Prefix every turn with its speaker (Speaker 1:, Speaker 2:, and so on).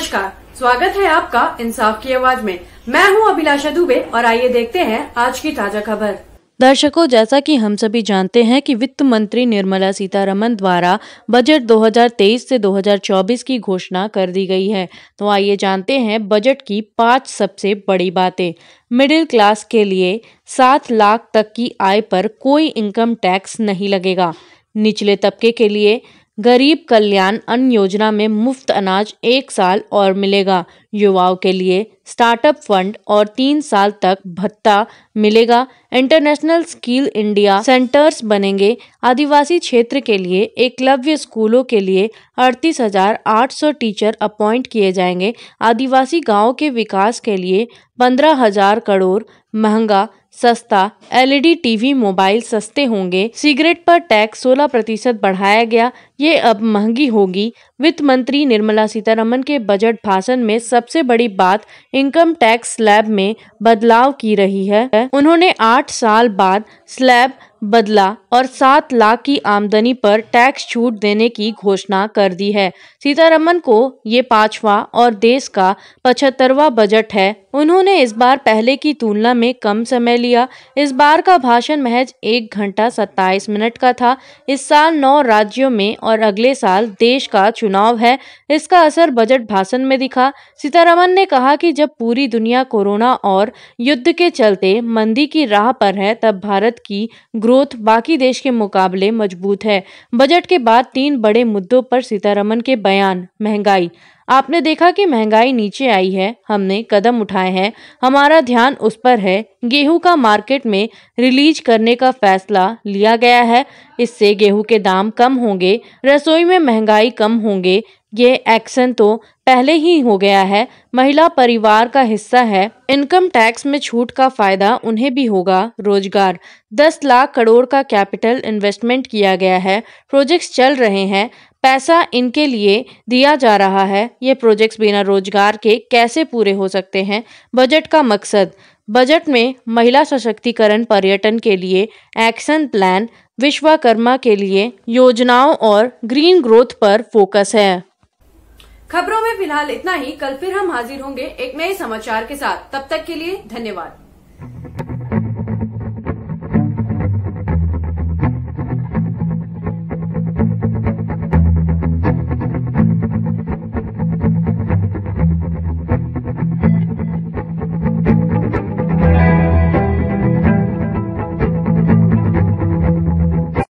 Speaker 1: नमस्कार स्वागत है आपका इंसाफ की आवाज में मैं हूं अभिलाषा दुबे और आइए देखते हैं आज की ताजा खबर दर्शकों जैसा कि हम सभी जानते हैं कि वित्त मंत्री निर्मला सीतारमन द्वारा बजट 2023 से 2024 की घोषणा कर दी गई है तो आइए जानते हैं बजट की पांच सबसे बड़ी बातें मिडिल क्लास के लिए सात लाख तक की आय पर कोई इनकम टैक्स नहीं लगेगा निचले तबके के लिए गरीब कल्याण अन्न योजना में मुफ्त अनाज एक साल और मिलेगा युवाओं के लिए स्टार्टअप फंड और तीन साल तक भत्ता मिलेगा इंटरनेशनल स्किल इंडिया सेंटर्स बनेंगे आदिवासी क्षेत्र के लिए एकलव्य स्कूलों के लिए अड़तीस हजार आठ सौ टीचर अपॉइंट किए जाएंगे आदिवासी गांवों के विकास के लिए पंद्रह हजार करोड़ महंगा सस्ता एलईडी टीवी मोबाइल सस्ते होंगे सिगरेट पर टैक्स 16 प्रतिशत बढ़ाया गया ये अब महंगी होगी वित्त मंत्री निर्मला सीतारमन के बजट भाषण में सबसे बड़ी बात इनकम टैक्स स्लैब में बदलाव की रही है उन्होंने आठ साल बाद स्लैब बदला और सात लाख की आमदनी पर टैक्स छूट देने की घोषणा कर दी है सीतारमन को ये पांचवा और देश का पचहत्तरवा बजट है उन्होंने इस बार पहले की तुलना में कम समय लिया इस बार का भाषण महज एक घंटा सत्ताईस मिनट का था इस साल नौ राज्यों में और अगले साल देश का चुनाव है इसका असर बजट भाषण में दिखा सीतारमन ने कहा कि जब पूरी दुनिया कोरोना और युद्ध के चलते मंदी की राह पर है तब भारत की ग्रोथ बाकी देश के मुकाबले मजबूत है बजट के बाद तीन बड़े मुद्दों पर सीतारमन के बयान महंगाई आपने देखा कि महंगाई नीचे आई है हमने कदम उठाए हैं हमारा ध्यान उस पर है गेहूं का मार्केट में रिलीज करने का फैसला लिया गया है इससे गेहूं के दाम कम होंगे रसोई में महंगाई कम होंगे ये एक्शन तो पहले ही हो गया है महिला परिवार का हिस्सा है इनकम टैक्स में छूट का फायदा उन्हें भी होगा रोजगार दस लाख करोड़ का कैपिटल इन्वेस्टमेंट किया गया है प्रोजेक्ट्स चल रहे हैं पैसा इनके लिए दिया जा रहा है ये प्रोजेक्ट्स बिना रोजगार के कैसे पूरे हो सकते हैं बजट का मकसद बजट में महिला सशक्तिकरण पर्यटन के लिए एक्शन प्लान विश्वकर्मा के लिए योजनाओं और ग्रीन ग्रोथ पर फोकस है खबरों में फिलहाल इतना ही कल फिर हम हाजिर होंगे एक नए समाचार के साथ तब तक के लिए धन्यवाद